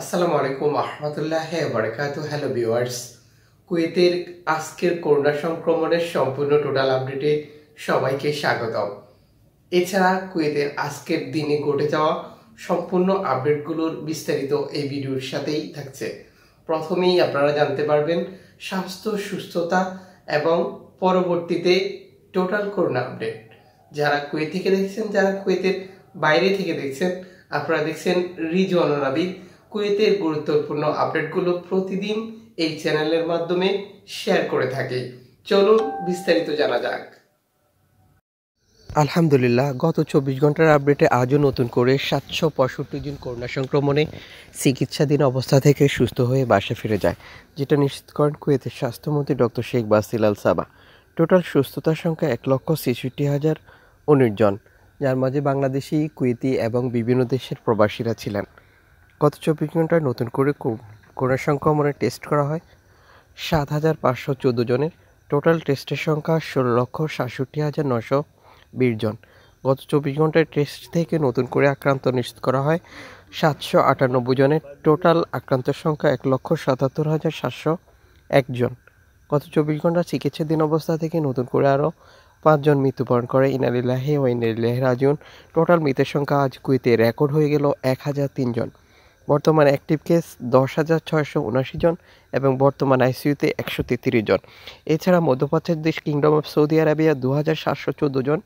আসসালামু আলাইকুম আহমতুল্লাহ বারকাত হ্যালো ভিওয়ার্স কুয়েতের আজকের করোনা সংক্রমণের সম্পূর্ণ টোটাল আপডেটে সবাইকে স্বাগতম এছাড়া কুয়েতের আজকের দিনে ঘটে যাওয়া সম্পূর্ণ আপডেটগুলোর বিস্তারিত এই ভিডিওর সাথেই থাকছে প্রথমেই আপনারা জানতে পারবেন স্বাস্থ্য সুস্থতা এবং পরবর্তীতে টোটাল করোনা আপডেট যারা কুয়েত থেকে দেখছেন যারা কুয়েতের বাইরে থেকে দেখছেন আপনারা দেখছেন রিজওয়ানুরাবিদ কুয়েতের গুরুত্বপূর্ণ আপডেটগুলো প্রতিদিন এই চ্যানেলের মাধ্যমে শেয়ার করে থাকে চলুন বিস্তারিত জানা যাক আলহামদুলিল্লাহ গত চব্বিশ ঘন্টার আপডেটে আজও নতুন করে সাতশো পঁয়ষট্টি জন করোনা সংক্রমণে চিকিৎসাধীন অবস্থা থেকে সুস্থ হয়ে বাসা ফিরে যায় যেটা নিশ্চিত করেন কুয়েতের স্বাস্থ্যমন্ত্রী doctor Sheikh Basil al Sabah total সুস্থতার সংখ্যা এক লক্ষ ছেষট্টি হাজার উনিশ জন যার মাঝে বাংলাদেশি কুয়েতি এবং বিভিন্ন দেশের প্রবাসীরা ছিলেন গত চব্বিশ ঘন্টায় নতুন করে করোনা সংক্রমণের টেস্ট করা হয় সাত হাজার পাঁচশো চোদ্দো জনের টোটাল টেস্টের সংখ্যা ষোলো লক্ষ সাতষট্টি হাজার নশো বিশ জন গত চব্বিশ ঘন্টায় টেস্ট থেকে নতুন করে আক্রান্ত নিশ্চিত করা হয় সাতশো আটানব্বই জনের টোটাল আক্রান্তের সংখ্যা এক লক্ষ সাতাত্তর হাজার সাতশো একজন গত চব্বিশ ঘন্টা চিকিৎসাধীন অবস্থা থেকে নতুন করে আরও পাঁচজন মৃত্যুবরণ করে ইনালিল্লাহে ও ইনালিল্লাহ রাজুন টোটাল মৃতের সংখ্যা আজ কুইতে রেকর্ড হয়ে গেল এক হাজার তিনজন বর্তমানে অ্যাক্টিভ কেস দশ হাজার ছয়শো উনাশি জন এবং বর্তমান আইসিইউতে একশো তেত্রিশ জন এছাড়া মধ্যপ্রাচ্যের দেশ কিংডম অফ সৌদি আরবিয়া দু হাজার সাতশো চোদ্দো জন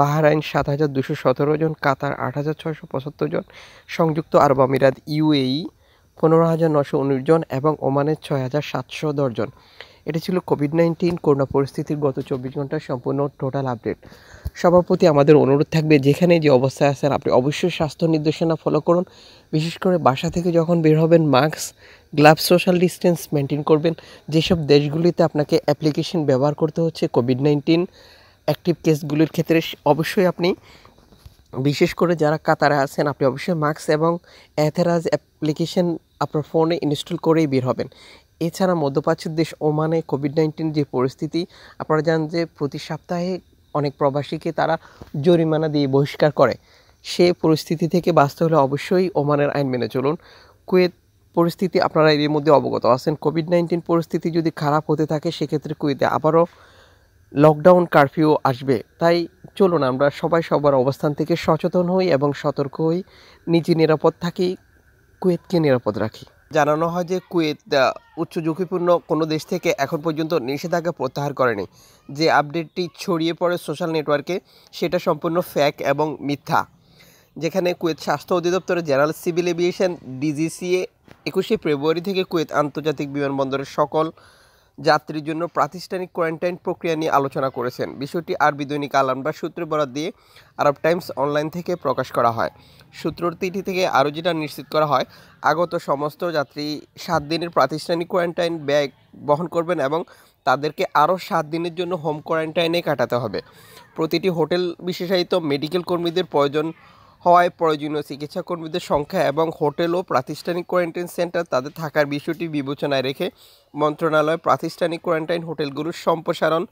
বাহারাইন সাত হাজার দুশো সতেরো জন কাতার আট হাজার ছয়শো পঁচাত্তর জন সংযুক্ত আরব আমিরাত ইউএই e পনেরো হাজার নশো উনিশ জন এবং ওমানের ছয় হাজার সাতশো দশ জন এটা ছিল কোভিড নাইন্টিন করোনা পরিস্থিতির গত চব্বিশ ঘন্টার সম্পূর্ণ টোটাল আপডেট সবার প্রতি আমাদের অনুরোধ থাকবে যেখানে যে অবস্থায় আছেন আপনি অবশ্যই স্বাস্থ্য নির্দেশনা ফলো করুন বিশেষ করে বাসা থেকে যখন বের হবেন mask gloves social distance maintain করবেন যেসব দেশগুলিতে আপনাকে অ্যাপ্লিকেশন ব্যবহার করতে হচ্ছে কোভিড নাইন্টিন অ্যাক্টিভ কেসগুলির ক্ষেত্রে অবশ্যই আপনি বিশেষ করে যারা কাতারে আছেন আপনি অবশ্যই মাস্ক এবং অ্যাথেরাজ অ্যাপ্লিকেশন আপনার ফোনে ইনস্টল করেই বের হবেন এছাড়া মধ্যপ্রাচ্যের দেশ ওমানে কোভিড নাইন্টিন যে পরিস্থিতি আপনারা জানেন যে প্রতি সপ্তাহে অনেক প্রবাসীকে তারা জরিমানা দিয়ে বহিষ্কার করে সে পরিস্থিতি থেকে বাঁচতে হলে অবশ্যই ওমানের আইন মেনে চলুন কুয়েত পরিস্থিতি আপনারা এর মধ্যে অবগত আছেন কোভিড নাইন্টিন পরিস্থিতি যদি খারাপ হতে থাকে সেক্ষেত্রে কুয়েতে আবারও লকডাউন কারফিউ আসবে তাই চলুন আমরা সবাই সবার অবস্থান থেকে সচেতন হই এবং সতর্ক হই নিজে নিরাপদ থাকি কুয়েতকে নিরাপদ রাখি জানানো হয় যে কুয়েত উচ্চ ঝুঁকিপূর্ণ কোনো দেশ থেকে এখন পর্যন্ত নিষেধাজ্ঞা প্রত্যাহার করেনি যে আপডেটটি ছড়িয়ে পড়ে সোশ্যাল নেটওয়ার্কে সেটা সম্পূর্ণ ফ্যাক এবং মিথ্যা যেখানে কুয়েত স্বাস্থ্য অধিদপ্তরের জেনারেল সিভিল এভিয়েশন ডিজিসিএ একুশে ফেব্রুয়ারি থেকে কুয়েত আন্তর্জাতিক বিমানবন্দরের সকল যাত্রীর জন্য প্রাতিষ্ঠানিক কোয়ারেন্টাইন প্রক্রিয়া নিয়ে আলোচনা করেছেন বিষয়টি আরবি দৈনিক আলমবার সূত্র বরাদ দিয়ে আরব টাইমস অনলাইন থেকে প্রকাশ করা হয় সূত্রটিটি থেকে আরও যেটা নিশ্চিত করা হয় আগত সমস্ত যাত্রী সাত দিনের প্রাতিষ্ঠানিক কোয়ারেন্টাইন ব্যয় বহন করবেন এবং তাদেরকে আরও সাত দিনের জন্য হোম কোয়ারেন্টাইনে কাটাতে হবে প্রতিটি হোটেল বিশেষায়িত মেডিকেল কর্মীদের প্রয়োজন হওয়ায় প্রয়োজনীয় চিকিৎসা কর্মীদের সংখ্যা এবং হোটেল ও প্রাতিষ্ঠানিক কোয়ারেন্টাইন সেন্টার তাদের থাকার বিষয়টি বিবেচনায় রেখে মন্ত্রণালয় প্রাতিষ্ঠানিক কোয়ারেন্টাইন হোটেলগুলোর সম্প্রসারণ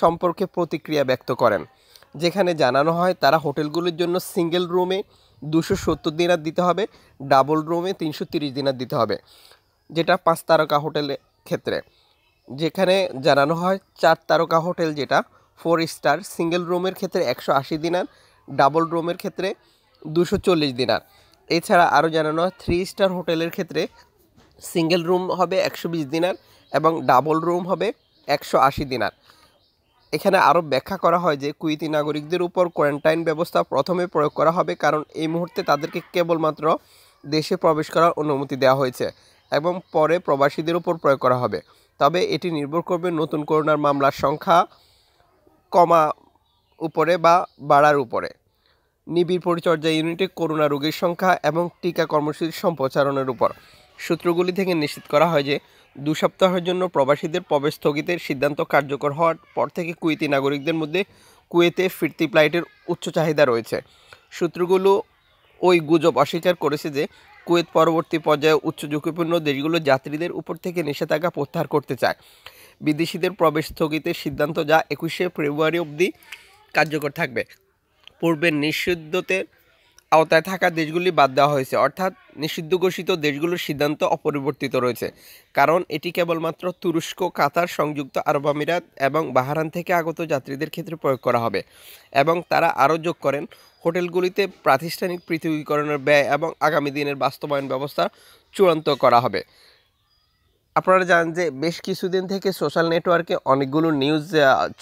সম্পর্কে প্রতিক্রিয়া ব্যক্ত করেন যেখানে জানানো হয় তারা হোটেলগুলোর জন্য সিঙ্গেল রুমে দুশো সত্তর দিনার দিতে হবে ডাবল রুমে তিনশো তিরিশ দিনার দিতে হবে যেটা পাঁচ তারকা হোটেলের ক্ষেত্রে যেখানে জানানো হয় চার তারকা হোটেল যেটা ফোর স্টার সিঙ্গেল রুমের ক্ষেত্রে একশো আশি দিনার ডাবল রুমের ক্ষেত্রে দুশো চল্লিশ দিনার এছাড়া আরও জানানো থ্রি স্টার হোটেলের ক্ষেত্রে সিঙ্গেল রুম হবে একশো বিশ দিনার এবং ডাবল রুম হবে একশো আশি দিনার এখানে আরও ব্যাখ্যা করা হয় যে কুইতি নাগরিকদের উপর কোয়ারেন্টাইন ব্যবস্থা প্রথমে প্রয়োগ করা হবে কারণ এই মুহূর্তে তাদেরকে কেবলমাত্র দেশে প্রবেশ করার অনুমতি দেওয়া হয়েছে এবং পরে প্রবাসীদের উপর প্রয়োগ করা হবে তবে এটি নির্ভর করবে নতুন করোনার মামলার সংখ্যা কমা উপরে বা বাড়ার উপরে নিবিড় পরিচর্যা ইউনিটে করোনা রোগীর সংখ্যা এবং টিকা কর্মসূচির সম্প্রচারণের উপর সূত্রগুলি থেকে নিশ্চিত করা হয় যে দু সপ্তাহের জন্য প্রবাসীদের প্রবেশ স্থগিতের সিদ্ধান্ত কার্যকর হওয়ার পর থেকে কুয়েতি নাগরিকদের মধ্যে কুয়েতে ফিরতি ফ্লাইটের উচ্চ চাহিদা রয়েছে সূত্রগুলো ওই গুজব অস্বীকার করেছে যে কুয়েত পরবর্তী পর্যায়ে উচ্চ ঝুঁকিপূর্ণ দেশগুলো যাত্রীদের উপর থেকে নিষেধাজ্ঞা প্রত্যাহার করতে চায় বিদেশিদের প্রবেশ স্থগিতের সিদ্ধান্ত যা একুশে ফেব্রুয়ারি অবধি কার্যকর থাকবে পূর্বে নিষিদ্ধতে আওতায় থাকা দেশগুলি বাদ দেওয়া হয়েছে অর্থাৎ নিষিদ্ধ ঘোষিত দেশগুলোর সিদ্ধান্ত অপরিবর্তিত রয়েছে কারণ এটি কেবলমাত্র তুরস্ক কাতার সংযুক্ত আরব আমিরাত এবং বাহারান থেকে আগত যাত্রীদের ক্ষেত্রে প্রয়োগ করা হবে এবং তারা আরও যোগ করেন হোটেলগুলিতে প্রাতিষ্ঠানিক পৃথিবীকরণের ব্যয় এবং আগামী দিনের বাস্তবায়ন ব্যবস্থা চূড়ান্ত করা হবে আপনারা জানেন যে বেশ কিছুদিন থেকে সোশ্যাল নেটওয়ার্কে অনেকগুলো নিউজ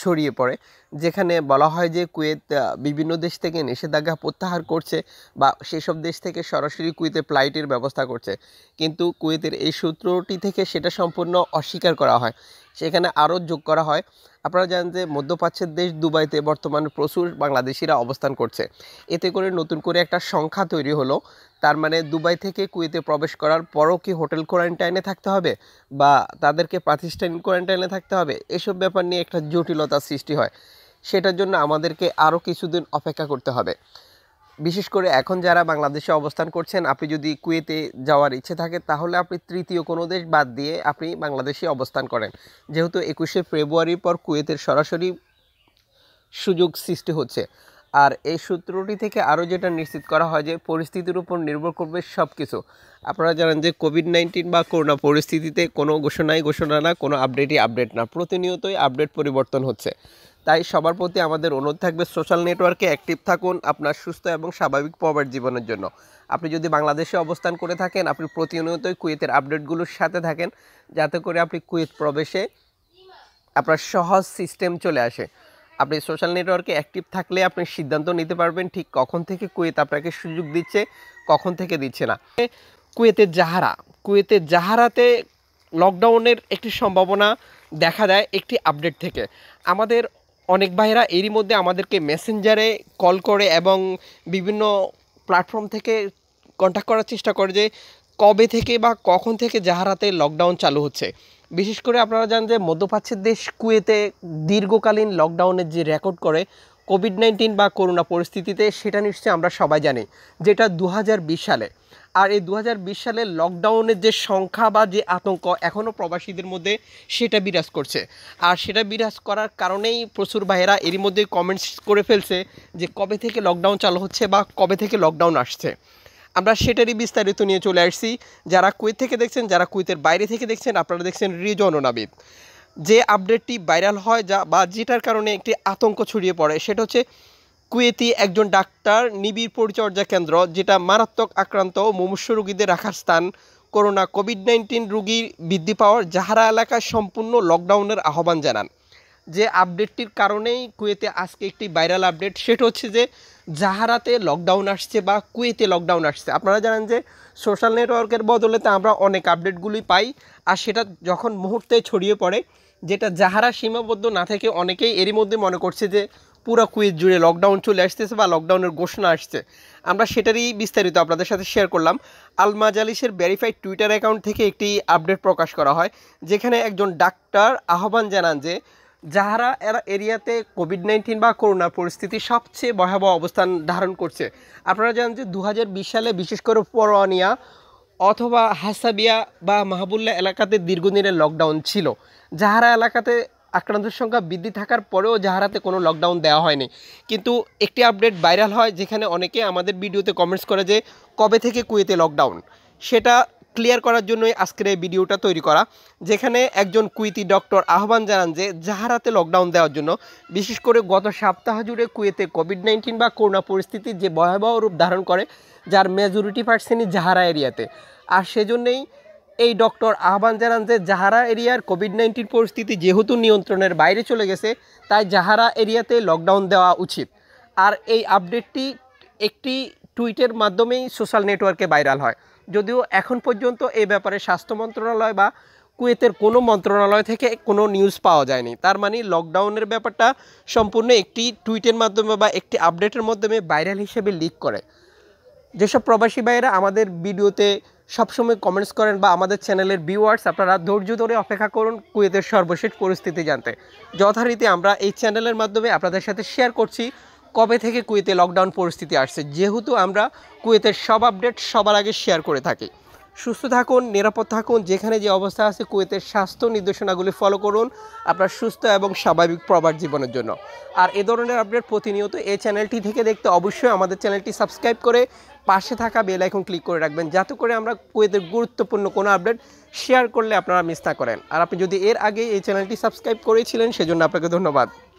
ছড়িয়ে পড়ে যেখানে বলা হয় যে কুয়েত বিভিন্ন দেশ থেকে নিষেধাজ্ঞা প্রত্যাহার করছে বা সেসব দেশ থেকে সরাসরি কুয়েতে ফ্লাইটের ব্যবস্থা করছে কিন্তু কুয়েতের এই সূত্রটি থেকে সেটা সম্পূর্ণ অস্বীকার করা হয় সেখানে আরও যোগ করা হয় আপনারা জানেন যে মধ্যপ্রাচ্যের দেশ দুবাইতে বর্তমানে প্রচুর বাংলাদেশিরা অবস্থান করছে এতে করে নতুন করে একটা সংখ্যা তৈরি হলো তার মানে দুবাই থেকে কুয়েতে প্রবেশ করার পরও কি হোটেল কোয়ারেন্টাইনে থাকতে হবে বা তাদেরকে প্রাতিষ্ঠানিক কোয়ারেন্টাইনে থাকতে হবে এসব ব্যাপার নিয়ে একটা জটিলতা সৃষ্টি হয় সেটার জন্য আমাদেরকে আরও কিছুদিন অপেক্ষা করতে হবে বিশেষ করে এখন যারা বাংলাদেশে অবস্থান করছেন আপনি যদি কুয়েতে যাওয়ার ইচ্ছে থাকে তাহলে আপনি তৃতীয় কোনো দেশ বাদ দিয়ে আপনি বাংলাদেশে অবস্থান করেন যেহেতু একুশে ফেব্রুয়ারির পর কুয়েতের সরাসরি সুযোগ সৃষ্টি হচ্ছে আর এই সূত্রটি থেকে আরও যেটা নিশ্চিত করা হয় যে পরিস্থিতির উপর নির্ভর করবে সব কিছু আপনারা জানেন যে কোভিড নাইন্টিন বা করোনা পরিস্থিতিতে কোনো ঘোষণাই ঘোষণা না কোনো আপডেটই আপডেট না প্রতিনিয়তই আপডেট পরিবর্তন হচ্ছে তাই সবার প্রতি আমাদের অনুরোধ থাকবে সোশ্যাল নেটওয়ার্কে অ্যাক্টিভ থাকুন আপনার সুস্থ এবং স্বাভাবিক প্রবার জীবনের জন্য আপনি যদি বাংলাদেশে অবস্থান করে থাকেন আপনি প্রতিনিয়তই কুয়েতের আপডেটগুলোর সাথে থাকেন যাতে করে আপনি কুয়েত প্রবেশে আপনার সহজ সিস্টেম চলে আসে আপনি সোশ্যাল নেটওয়ার্কে অ্যাক্টিভ থাকলে আপনি সিদ্ধান্ত নিতে পারবেন ঠিক কখন থেকে কুয়েত আপনাকে সুযোগ দিচ্ছে কখন থেকে দিচ্ছে না কুয়েতের জাহারা কুয়েতের জাহারাতে লকডাউনের একটি সম্ভাবনা দেখা দেয় একটি আপডেট থেকে আমাদের অনেক ভাইরা এরই মধ্যে আমাদেরকে মেসেঞ্জারে কল করে এবং বিভিন্ন প্ল্যাটফর্ম থেকে কন্ট্যাক্ট করার চেষ্টা করে যে কবে থেকে বা কখন থেকে জাহারাতে লকডাউন চালু হচ্ছে বিশেষ করে আপনারা জানেন যে মধ্যপ্রাচ্যের দেশ কুয়েতে দীর্ঘকালীন লকডাউনের যে রেকর্ড করে কোভিড নাইন্টিন বা করোনা পরিস্থিতিতে সেটা নিশ্চয়ই আমরা সবাই জানি যেটা দু সালে আর এই দু সালের লকডাউনের যে সংখ্যা বা যে আতঙ্ক এখনও প্রবাসীদের মধ্যে সেটা বিরাজ করছে আর সেটা বিরাজ করার কারণেই প্রচুর ভাইয়েরা এরই মধ্যে কমেন্টস করে ফেলছে যে কবে থেকে লকডাউন চালু হচ্ছে বা কবে থেকে লকডাউন আসছে আমরা সেটারই বিস্তারিত নিয়ে চলে আসছি যারা কুয়েত থেকে দেখছেন যারা কুয়েতের বাইরে থেকে দেখছেন আপনারা দেখছেন রিজন অনাবিদ যে আপডেটটি ভাইরাল হয় যা বা যেটার কারণে একটি আতঙ্ক ছড়িয়ে পড়ে সেটা হচ্ছে কুয়েতি একজন ডাক্তার নিবিড় পরিচর্যা কেন্দ্র যেটা মারাত্মক আক্রান্ত মুমূর্ষ রোগীদের রাখার স্থান করোনা কোভিড নাইন্টিন রোগী বৃদ্ধি পাওয়ার জাহারা এলাকায় সম্পূর্ণ লকডাউনের আহ্বান জানান যে আপডেটটির কারণেই কুয়েতে আজকে একটি ভাইরাল আপডেট সেটা হচ্ছে যে জাহারাতে লকডাউন আসছে বা কুয়েতে লকডাউন আসছে আপনারা জানেন যে সোশ্যাল নেটওয়ার্কের বদলেতে আমরা অনেক আপডেটগুলি পাই আর সেটা যখন মুহূর্তে ছড়িয়ে পড়ে যেটা যাহারা সীমাবদ্ধ না থেকে অনেকেই এরই মধ্যে মনে করছে যে পুরো কুয়েত জুড়ে লকডাউন চলে আসতেছে বা লকডাউনের ঘোষণা আসছে আমরা সেটারই বিস্তারিত আপনাদের সাথে শেয়ার করলাম আল মাজালিসের ভেরিফাইড টুইটার অ্যাকাউন্ট থেকে একটি আপডেট প্রকাশ করা হয় যেখানে একজন ডাক্তার আহ্বান জানান যে যাহারা এরা এরিয়াতে কোভিড নাইন্টিন বা করোনা পরিস্থিতি সবচেয়ে ভয়াবহ অবস্থান ধারণ করছে আপনারা জানেন যে দু সালে বিশেষ করে পরোয়ানিয়া অথবা হাসাবিয়া বা মাহবুল্লা এলাকাতে দীর্ঘদিনের লকডাউন ছিল যাহারা এলাকাতে আক্রান্তের সংখ্যা বৃদ্ধি থাকার পরেও যাহারাতে কোনো লকডাউন দেওয়া হয়নি কিন্তু একটি আপডেট ভাইরাল হয় যেখানে অনেকে আমাদের ভিডিওতে কমেন্টস করে যে কবে থেকে কুয়েতে লকডাউন সেটা ক্লিয়ার করার জন্যই আজকের এই ভিডিওটা তৈরি করা যেখানে একজন কুইতি ডক্টর আহ্বান জানান যে জাহারাতে লকডাউন দেওয়ার জন্য বিশেষ করে গত সপ্তাহ জুড়ে কুয়েতে কোভিড নাইন্টিন বা করোনা পরিস্থিতি যে ভয়াবহ রূপ ধারণ করে যার মেজরিটি পার্সেন্টই জাহারা এরিয়াতে আর সেজন্যেই এই ডক্টর আহ্বান জানান যে জাহারা এরিয়ার কোভিড নাইন্টিন পরিস্থিতি যেহেতু নিয়ন্ত্রণের বাইরে চলে গেছে তাই জাহারা এরিয়াতে লকডাউন দেওয়া উচিত আর এই আপডেটটি একটি টুইটের মাধ্যমেই সোশ্যাল নেটওয়ার্কে ভাইরাল হয় যদিও এখন পর্যন্ত এ ব্যাপারে স্বাস্থ্য মন্ত্রণালয় বা কুয়েতের কোনো মন্ত্রণালয় থেকে কোনো নিউজ পাওয়া যায়নি তার মানে লকডাউনের ব্যাপারটা সম্পূর্ণ একটি টুইটের মাধ্যমে বা একটি আপডেটের মাধ্যমে ভাইরাল হিসেবে লিক করে যেসব প্রবাসী ভাইয়েরা আমাদের ভিডিওতে সবসময় কমেন্টস করেন বা আমাদের চ্যানেলের ভিউয়ার্স আপনারা ধৈর্য ধরে অপেক্ষা করুন কুয়েতের সর্বশেষ পরিস্থিতি জানতে যথারীতি আমরা এই চ্যানেলের মাধ্যমে আপনাদের সাথে শেয়ার করছি কবে থেকে কুয়েতে লকডাউন পরিস্থিতি আসছে যেহেতু আমরা কুয়েতের সব আপডেট সবার আগে শেয়ার করে থাকি সুস্থ থাকুন নিরাপদ থাকুন যেখানে যে অবস্থা আছে কুয়েতের স্বাস্থ্য নির্দেশনাগুলি ফলো করুন আপনার সুস্থ এবং স্বাভাবিক প্রবাস জীবনের জন্য আর এ ধরনের আপডেট প্রতিনিয়ত এই চ্যানেলটি থেকে দেখতে অবশ্যই আমাদের চ্যানেলটি সাবস্ক্রাইব করে পাশে থাকা বেল আইকন ক্লিক করে রাখবেন যাতে করে আমরা কুয়েতের গুরুত্বপূর্ণ কোনো আপডেট শেয়ার করলে আপনারা মিস না করেন আর আপনি যদি এর আগে এই চ্যানেলটি সাবস্ক্রাইব করেছিলেন সেজন্য আপনাকে ধন্যবাদ